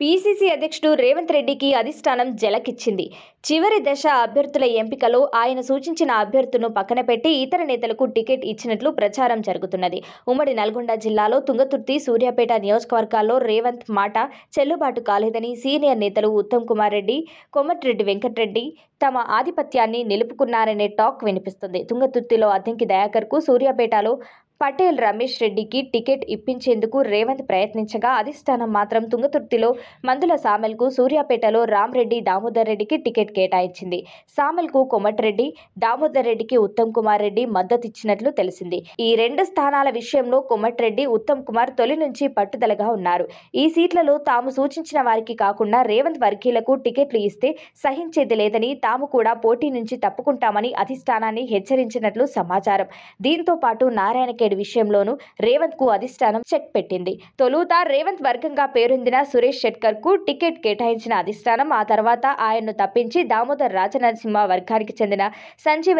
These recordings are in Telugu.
పీసీసీ అధ్యక్షుడు రేవంత్ రెడ్డికి అధిష్టానం జలకిచ్చింది చివరి దశ అభ్యర్థుల ఎంపికలో ఆయన సూచించిన అభ్యర్థులను పక్కన పెట్టి ఇతర నేతలకు టికెట్ ఇచ్చినట్లు ప్రచారం జరుగుతున్నది ఉమ్మడి నల్గొండ జిల్లాలో తుంగతుర్తి సూర్యాపేట నియోజకవర్గాల్లో రేవంత్ మాట చెల్లుబాటు కాలేదని సీనియర్ నేతలు ఉత్తమ్ కుమార్ రెడ్డి కొమ్మటిరెడ్డి వెంకటరెడ్డి తమ ఆధిపత్యాన్ని నిలుపుకున్నారనే టాక్ వినిపిస్తుంది తుంగతుర్తిలో అద్దెంకి దయాకర్కు సూర్యాపేటలో పటేల్ రమేష్ రెడ్డికి టికెట్ ఇప్పించేందుకు రేవంత్ ప్రయత్నించగా అధిష్టానం మాత్రం తుంగతుర్తిలో మందుల సామెల్కు సూర్యాపేటలో రామ్రెడ్డి దామోదర్ రెడ్డికి టికెట్ కేటాయించింది సామెల్కు కొమటిరెడ్డి దామోదర్ రెడ్డికి ఉత్తమ్ కుమార్ రెడ్డి మద్దతిచ్చినట్లు తెలిసింది ఈ రెండు స్థానాల విషయంలో కొమటిరెడ్డి ఉత్తమ్ కుమార్ తొలి నుంచి పట్టుదలగా ఉన్నారు ఈ సీట్లలో తాము సూచించిన వారికి కాకుండా రేవంత్ వర్గీయులకు టికెట్లు ఇస్తే సహించేది లేదని తాము కూడా పోటీ నుంచి తప్పుకుంటామని అధిష్టానాన్ని హెచ్చరించినట్లు సమాచారం దీంతో పాటు నారాయణకే టికెట్ విషయంలోనూ రేవంత్ కు అధిష్టానం చెక్ పెట్టింది తొలుత రేవంత్ వర్గంగా పేరొందిన సురేష్ షెట్కర్ కు టికెట్ కేటాయించిన అధిష్టానం ఆ తర్వాత ఆయన్ను తప్పించి దామోదర్ రాజనరసింహ వర్గానికి చెందిన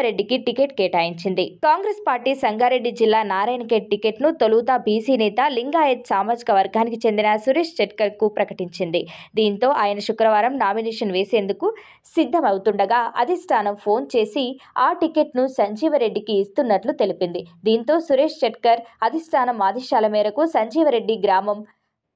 రెడ్డికి టికెట్ కేటాయించింది కాంగ్రెస్ పార్టీ సంగారెడ్డి జిల్లా నారాయణఖేడ్ టికెట్ ను తొలుత బీసీ నేత లింగాయత్ సామాజిక వర్గానికి చెందిన సురేష్ షెట్కర్ కు ప్రకటించింది దీంతో ఆయన శుక్రవారం నామినేషన్ వేసేందుకు సిద్ధమవుతుండగా అధిష్టానం ఫోన్ చేసి ఆ టికెట్ సంజీవ సంజీవరెడ్డికి ఇస్తున్నట్లు తెలిపింది దీంతో సురేష్ జగదీష్ షెట్కర్ అధిష్టానం ఆదేశాల మేరకు సంజీవరెడ్డి గ్రామం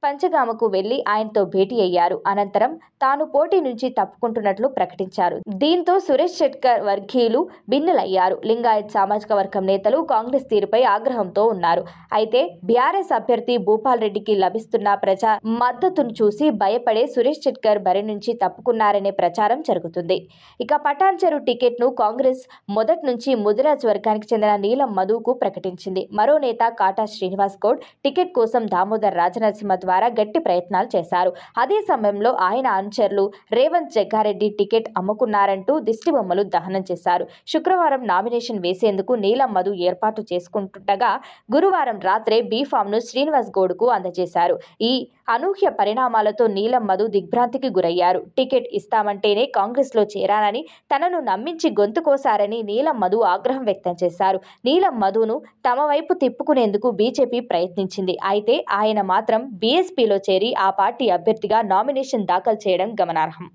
పంచగామకు వెళ్లి ఆయనతో భేటీ అయ్యారు అనంతరం తాను పోటీ నుంచి తప్పుకుంటున్నట్లు ప్రకటించారు దీంతో సురేష్ షెట్కర్ వర్గీయులు భిన్నులయ్యారు లింగాయత్ సామాజిక వర్గం నేతలు కాంగ్రెస్ తీరుపై ఆగ్రహంతో ఉన్నారు అయితే బీఆర్ఎస్ అభ్యర్థి భూపాల్ రెడ్డికి లభిస్తున్న ప్రజా మద్దతును చూసి భయపడే సురేష్ షెట్కర్ బరి నుంచి తప్పుకున్నారనే ప్రచారం జరుగుతుంది ఇక పటాన్చెరు టికెట్ను కాంగ్రెస్ మొదటి నుంచి ముదిరాజ్ వర్గానికి చెందిన నీలం మధుకు ప్రకటించింది మరో నేత కాటా శ్రీనివాస్ గౌడ్ టికెట్ కోసం దామోదర్ రాజనరసింహ ద్వారా గట్టి ప్రయత్నాలు చేశారు అదే సమయంలో ఆయన అనుచరులు రేవంత్ జగ్గారెడ్డి టికెట్ అమ్ముకున్నారంటూ దిష్టిబొమ్మలు దహనం చేశారు శుక్రవారం నామినేషన్ వేసేందుకు నీలం మధు ఏర్పాటు చేసుకుంటుండగా గురువారం రాత్రే బీఫామ్ను శ్రీనివాస్ గౌడ్కు అందజేశారు ఈ అనూహ్య పరిణామాలతో నీలం మధు దిగ్భ్రాంతికి గురయ్యారు టికెట్ ఇస్తామంటేనే కాంగ్రెస్లో చేరానని తనను నమ్మించి కోసారని నీలం మధు ఆగ్రహం వ్యక్తం చేశారు నీలం మధును తమ వైపు తిప్పుకునేందుకు బీజేపీ ప్రయత్నించింది అయితే ఆయన మాత్రం బీఎస్పీలో చేరి ఆ పార్టీ అభ్యర్థిగా నామినేషన్ దాఖలు చేయడం గమనార్హం